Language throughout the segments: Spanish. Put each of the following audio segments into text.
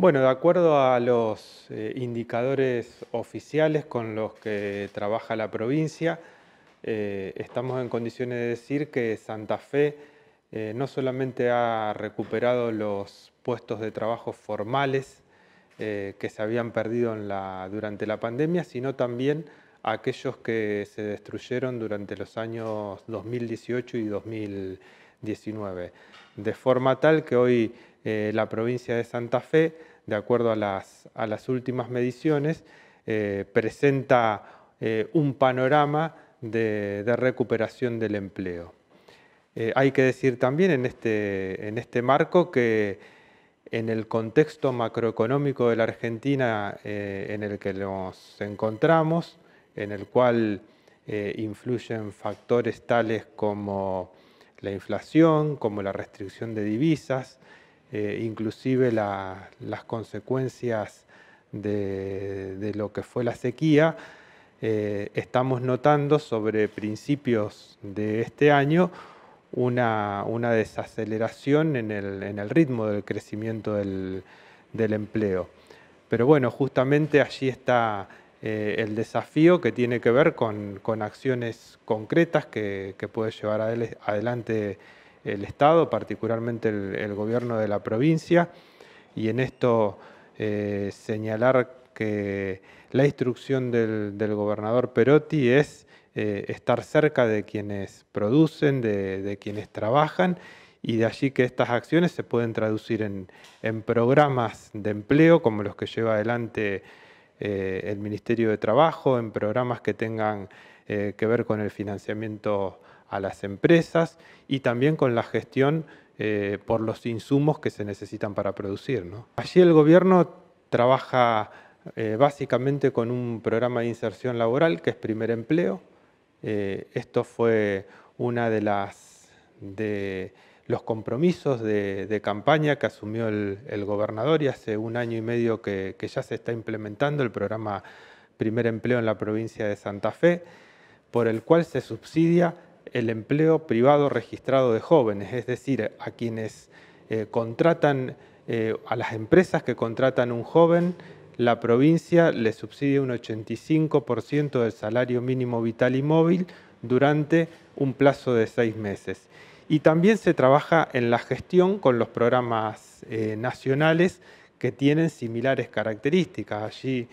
Bueno, de acuerdo a los eh, indicadores oficiales con los que trabaja la provincia, eh, estamos en condiciones de decir que Santa Fe eh, no solamente ha recuperado los puestos de trabajo formales que se habían perdido durante la pandemia, sino también aquellos que se destruyeron durante los años 2018 y 2019, de forma tal que hoy eh, la provincia de Santa Fe, de acuerdo a las, últimas mediciones, eh, presenta eh, un panorama de, recuperación del empleo. hay que decir también este, en este marco que en el contexto macroeconómico de la Argentina en el que nos encontramos, en el cual influyen factores tales como la inflación, como la restricción de divisas, eh, inclusive las consecuencias de, lo que fue la sequía, eh, estamos notando sobre principios de este año una, desaceleración en el, ritmo del crecimiento del, empleo. Pero bueno, justamente allí está eh, el desafío que tiene que ver con, acciones concretas que, que puede llevar adelante el Estado, particularmente el, gobierno de la provincia, y en esto eh, señalar que la instrucción del, gobernador Perotti es eh, estar cerca de quienes producen, de, quienes trabajan, y de allí que estas acciones se pueden traducir en, programas de empleo como los que lleva adelante eh, el Ministerio de Trabajo, en programas que tengan que ver con el financiamiento a las empresas y también con la gestión eh, por los insumos que se necesitan para producir. Allí el gobierno trabaja eh, básicamente con un programa de inserción laboral que es Primer Empleo. Eh, esto fue una de los compromisos de, campaña que asumió el, gobernador y hace un año y medio que ya se está implementando el programa Primer Empleo en la provincia de Santa Fe, por el cual se subsidia el empleo privado registrado de jóvenes, es decir, a quienes eh, contratan, eh, a las empresas que contratan un joven, la provincia le subsidia un 85% del salario mínimo vital y móvil durante un plazo de seis meses. Y también se trabaja en la gestión con los programas eh, nacionales que tienen similares características. Allí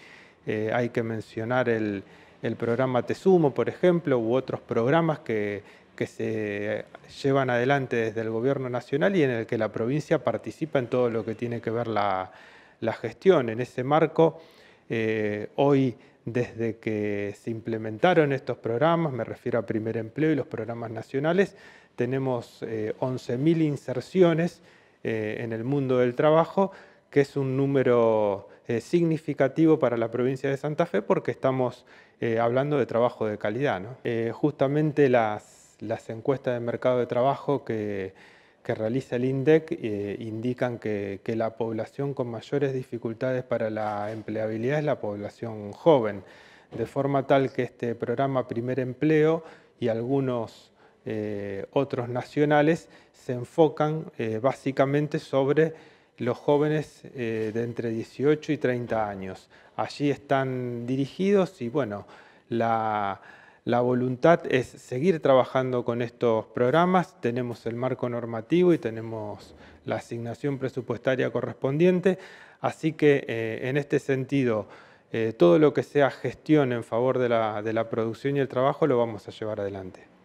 hay que mencionar el, el programa Te por ejemplo, u otros programas que, se llevan adelante desde el gobierno nacional y en el que la provincia participa en todo lo que tiene que ver la, gestión. En ese marco, eh, hoy desde que se implementaron estos programas, me refiero a Primer Empleo y los programas nacionales, tenemos 11.000 eh, inserciones eh, en el mundo del trabajo que es un número eh, significativo para la provincia de Santa Fe porque estamos eh, hablando de trabajo de calidad. Eh, justamente las, encuestas de mercado de trabajo que, realiza el INDEC indican que, la población con mayores dificultades para la empleabilidad es la población joven, de forma tal que este programa Primer Empleo y algunos otros nacionales se enfocan básicamente sobre los jóvenes eh, de entre 18 y 30 años. Allí están dirigidos y bueno, la, voluntad es seguir trabajando con estos programas, tenemos el marco normativo y tenemos la asignación presupuestaria correspondiente, así que eh, en este sentido, eh, todo lo que sea gestión en favor de la, de la producción y el trabajo lo vamos a llevar adelante.